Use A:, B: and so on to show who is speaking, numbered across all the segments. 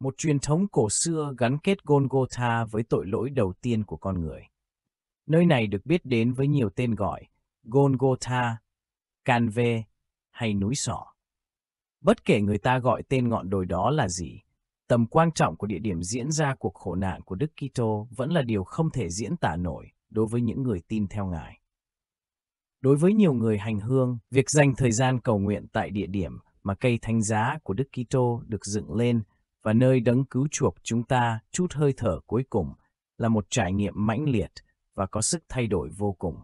A: một truyền thống cổ xưa gắn kết Golgotha với tội lỗi đầu tiên của con người. Nơi này được biết đến với nhiều tên gọi, Golgotha, Can hay núi sỏ. Bất kể người ta gọi tên ngọn đồi đó là gì, tầm quan trọng của địa điểm diễn ra cuộc khổ nạn của Đức Kitô vẫn là điều không thể diễn tả nổi đối với những người tin theo Ngài. Đối với nhiều người hành hương, việc dành thời gian cầu nguyện tại địa điểm mà cây thánh giá của Đức Kitô được dựng lên và nơi đấng cứu chuộc chúng ta chút hơi thở cuối cùng là một trải nghiệm mãnh liệt và có sức thay đổi vô cùng.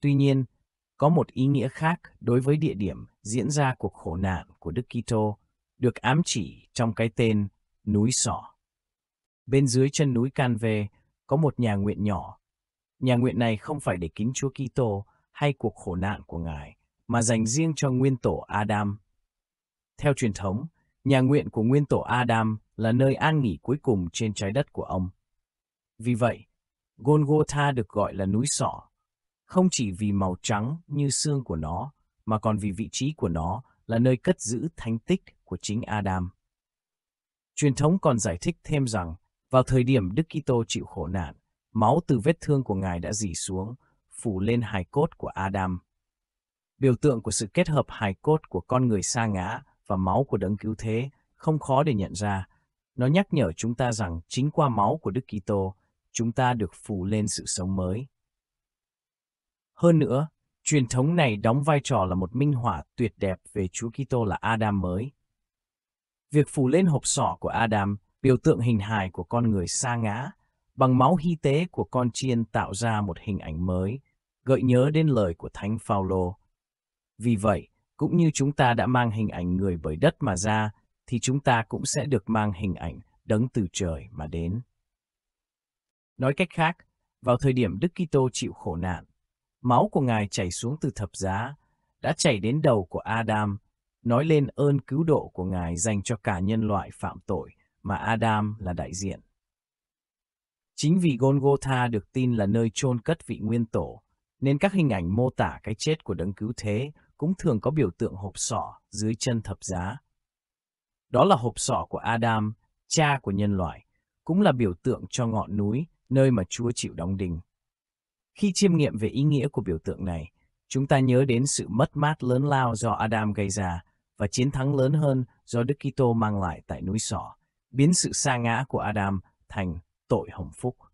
A: Tuy nhiên, có một ý nghĩa khác đối với địa điểm diễn ra cuộc khổ nạn của Đức Kitô được ám chỉ trong cái tên núi sỏ. Bên dưới chân núi Can Vê có một nhà nguyện nhỏ. Nhà nguyện này không phải để kính Chúa Kitô hay cuộc khổ nạn của Ngài, mà dành riêng cho nguyên tổ Adam. Theo truyền thống, Nhà nguyện của nguyên tổ Adam là nơi an nghỉ cuối cùng trên trái đất của ông. Vì vậy, Golgotha được gọi là núi sọ, không chỉ vì màu trắng như xương của nó, mà còn vì vị trí của nó là nơi cất giữ thánh tích của chính Adam. Truyền thống còn giải thích thêm rằng, vào thời điểm Đức Kitô chịu khổ nạn, máu từ vết thương của Ngài đã rỉ xuống, phủ lên hài cốt của Adam. Biểu tượng của sự kết hợp hài cốt của con người sa ngã và máu của đấng cứu thế không khó để nhận ra. Nó nhắc nhở chúng ta rằng chính qua máu của Đức Kitô, chúng ta được phủ lên sự sống mới. Hơn nữa, truyền thống này đóng vai trò là một minh họa tuyệt đẹp về Chúa Kitô là Adam mới. Việc phủ lên hộp sọ của Adam, biểu tượng hình hài của con người sa ngã, bằng máu hy tế của con chiên tạo ra một hình ảnh mới, gợi nhớ đến lời của Thánh Phaolô. Vì vậy, cũng như chúng ta đã mang hình ảnh người bởi đất mà ra, thì chúng ta cũng sẽ được mang hình ảnh đấng từ trời mà đến. Nói cách khác, vào thời điểm Đức Kitô chịu khổ nạn, máu của Ngài chảy xuống từ thập giá, đã chảy đến đầu của Adam, nói lên ơn cứu độ của Ngài dành cho cả nhân loại phạm tội mà Adam là đại diện. Chính vì Golgotha được tin là nơi chôn cất vị nguyên tổ, nên các hình ảnh mô tả cái chết của đấng cứu thế cũng thường có biểu tượng hộp sọ dưới chân thập giá. Đó là hộp sọ của Adam, cha của nhân loại, cũng là biểu tượng cho ngọn núi, nơi mà Chúa chịu đóng đinh. Khi chiêm nghiệm về ý nghĩa của biểu tượng này, chúng ta nhớ đến sự mất mát lớn lao do Adam gây ra và chiến thắng lớn hơn do Đức Kitô mang lại tại núi sọ, biến sự sa ngã của Adam thành tội hồng phúc.